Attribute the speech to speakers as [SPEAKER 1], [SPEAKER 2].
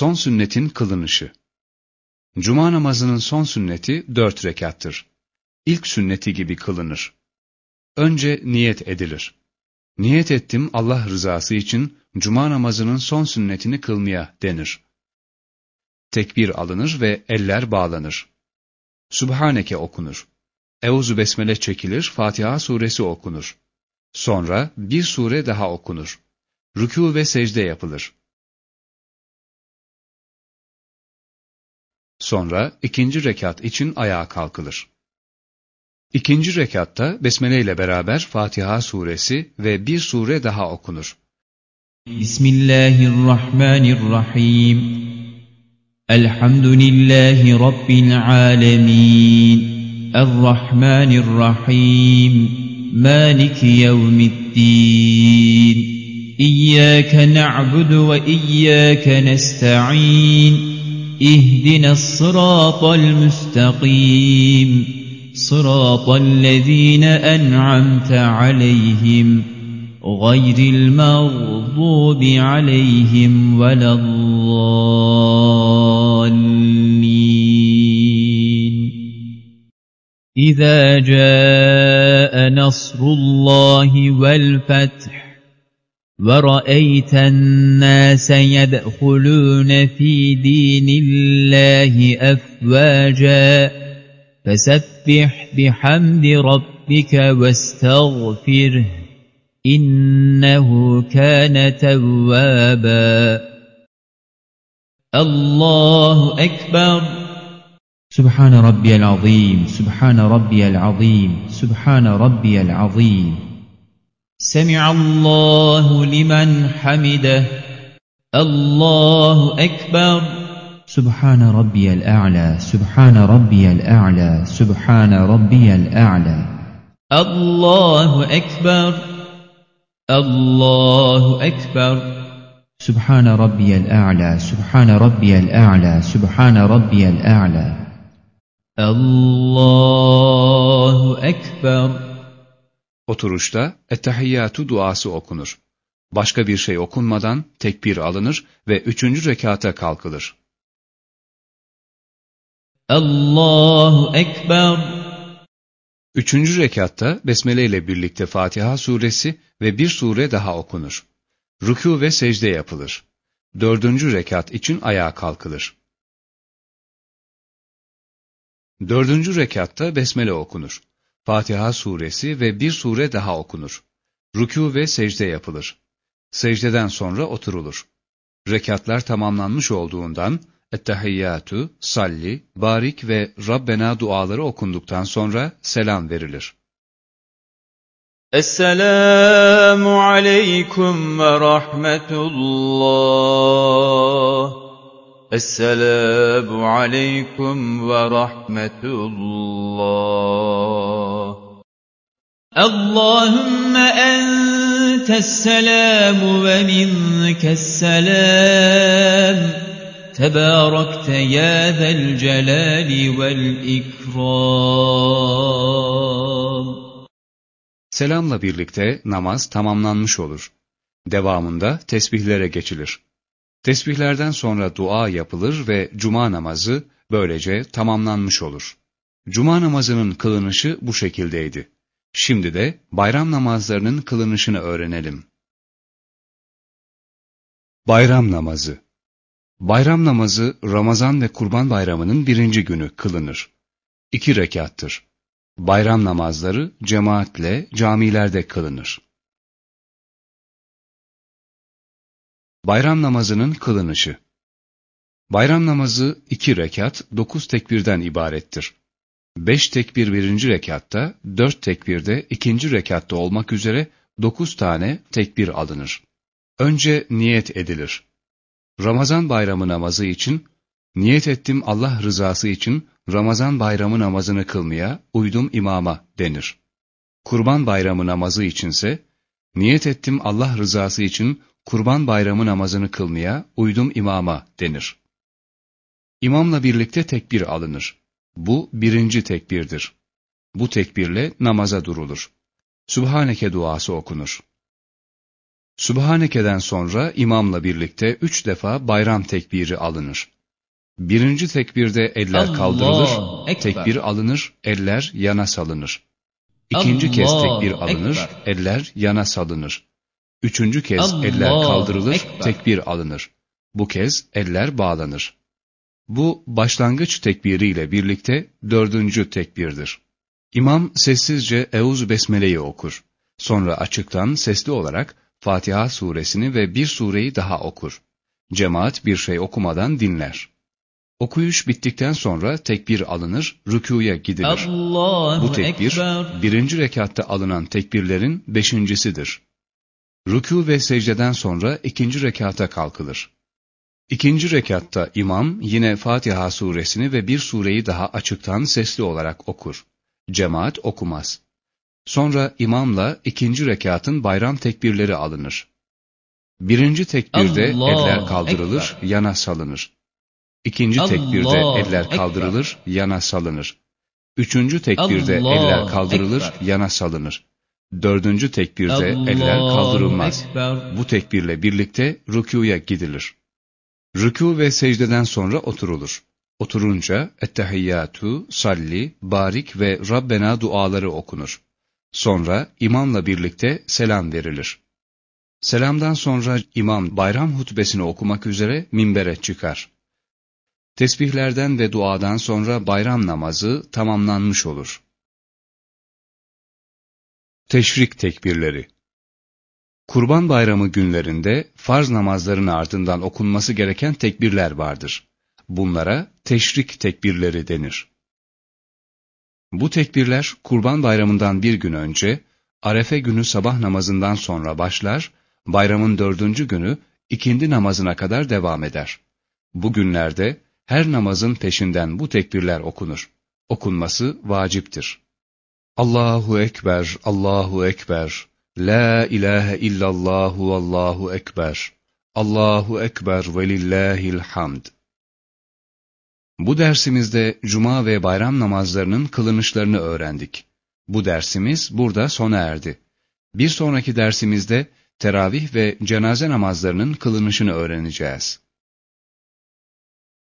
[SPEAKER 1] Son sünnetin kılınışı. Cuma namazının son sünneti dört rekattır. İlk sünneti gibi kılınır. Önce niyet edilir. Niyet ettim Allah rızası için cuma namazının son sünnetini kılmaya denir. Tekbir alınır ve eller bağlanır. Subhaneke okunur. Euzu besmele çekilir, Fatiha suresi okunur. Sonra bir sure daha okunur. Rükû ve secde yapılır. Sonra ikinci rekat için ayağa kalkılır. İkinci rekatta besmele ile beraber Fatiha suresi ve bir sure daha okunur.
[SPEAKER 2] Bismillahirrahmanirrahim. Elhamdülillahi Rabbil alemin. Errahmanirrahim. Maliki yevmiddin. İyyâke na'budu ve iyyâke nesta'in. اهدنا الصراط المستقيم صراط الذين أنعمت عليهم غير المغضوب عليهم ولا الضالين إذا جاء نصر الله والفتح ورأيت الناس يدخلون في دين الله أفواجا فسبح بحمد ربك واستغفره إنه كان توابا الله أكبر سبحان ربي العظيم سبحان ربي العظيم سبحان ربي العظيم سمع الله لمن حمده الله أكبر سبحان ربي الأعلى سبحان ربي الأعلى سبحان ربي الأعلى الله أكبر الله أكبر سبحان ربي الأعلى سبحان ربي الأعلى سبحان ربي الأعلى الله أكبر
[SPEAKER 1] Oturuşta ettehiyyatü duası okunur. Başka bir şey okunmadan tekbir alınır ve üçüncü rekata kalkılır. Allahu Ekber Üçüncü rekatta Besmele ile birlikte Fatiha suresi ve bir sure daha okunur. Rükû ve secde yapılır. Dördüncü rekat için ayağa kalkılır. Dördüncü rekatta Besmele okunur. Fatiha suresi ve bir sure daha okunur. Rükû ve secde yapılır. Secdeden sonra oturulur. Rekatlar tamamlanmış olduğundan, Ettehiyyatü, Salli, Barik ve Rabbena duaları okunduktan sonra selam verilir.
[SPEAKER 2] Esselamu aleyküm ve rahmetullah. Esselamu aleyküm ve rahmetullah. Allahümme entes selamu ve minkes selam. Tebarekte ya zel celali vel ikram. Selamla
[SPEAKER 1] birlikte namaz tamamlanmış olur. Devamında tesbihlere geçilir. Tesbihlerden sonra dua yapılır ve cuma namazı böylece tamamlanmış olur. Cuma namazının kılınışı bu şekildeydi. Şimdi de bayram namazlarının kılınışını öğrenelim. Bayram namazı Bayram namazı Ramazan ve Kurban Bayramı'nın birinci günü kılınır. İki rekattır. Bayram namazları cemaatle camilerde kılınır. Bayram namazının kılınışı Bayram namazı iki rekat, dokuz tekbirden ibarettir. Beş tekbir birinci rekatta, dört tekbirde ikinci rekatta olmak üzere dokuz tane tekbir alınır. Önce niyet edilir. Ramazan bayramı namazı için, niyet ettim Allah rızası için Ramazan bayramı namazını kılmaya uydum imama denir. Kurban bayramı namazı içinse, niyet ettim Allah rızası için Kurban Bayramı namazını kılmaya uydum imama denir. İmamla birlikte tekbir alınır. Bu birinci tekbirdir. Bu tekbirle namaza durulur. Sübhaneke duası okunur. Subhanekeden sonra imamla birlikte üç defa bayram tekbiri alınır. Birinci tekbirde eller Allah kaldırılır, ekber. tekbir alınır, eller yana salınır.
[SPEAKER 2] İkinci Allah kez tekbir alınır,
[SPEAKER 1] ekber. eller yana salınır. Üçüncü kez Allah eller kaldırılır, Ekber. tekbir alınır. Bu kez eller bağlanır. Bu başlangıç tekbiriyle birlikte dördüncü tekbirdir. İmam sessizce Euz Besmele'yi okur. Sonra açıktan sesli olarak Fatiha suresini ve bir sureyi daha okur. Cemaat bir şey okumadan dinler. Okuyuş bittikten sonra tekbir alınır, rükûya gidilir.
[SPEAKER 2] Allahu Bu tekbir,
[SPEAKER 1] Ekber. birinci rekatta alınan tekbirlerin beşincisidir. Rükû ve secdeden sonra ikinci rekata kalkılır. İkinci rekatta imam yine Fatiha suresini ve bir sureyi daha açıktan sesli olarak okur. Cemaat okumaz. Sonra imamla ikinci rekatın bayram tekbirleri alınır. Birinci tekbirde Allah eller kaldırılır, Ekber. yana salınır. İkinci Allah tekbirde eller kaldırılır, Ekber. yana salınır. Üçüncü tekbirde Allah eller kaldırılır, Ekber. yana salınır. Dördüncü tekbirde eller kaldırılmaz. Bu tekbirle birlikte rükuya gidilir. Rükû ve secdeden sonra oturulur. Oturunca ettehiyyatü, salli, barik ve Rabbena duaları okunur. Sonra imamla birlikte selam verilir. Selamdan sonra imam bayram hutbesini okumak üzere minbere çıkar. Tesbihlerden ve duadan sonra bayram namazı tamamlanmış olur. Teşrik tekbirleri Kurban bayramı günlerinde farz namazların ardından okunması gereken tekbirler vardır. Bunlara teşrik tekbirleri denir. Bu tekbirler kurban bayramından bir gün önce, arefe günü sabah namazından sonra başlar, bayramın dördüncü günü ikindi namazına kadar devam eder. Bu günlerde her namazın peşinden bu tekbirler okunur. Okunması vaciptir. Allahu Ekber, Allahu Ekber, La ilahe illallahu Allahu Ekber, Allahu Ekber ve lillahil hamd. Bu dersimizde cuma ve bayram namazlarının kılınışlarını öğrendik. Bu dersimiz burada sona erdi. Bir sonraki dersimizde teravih ve cenaze namazlarının kılınışını öğreneceğiz.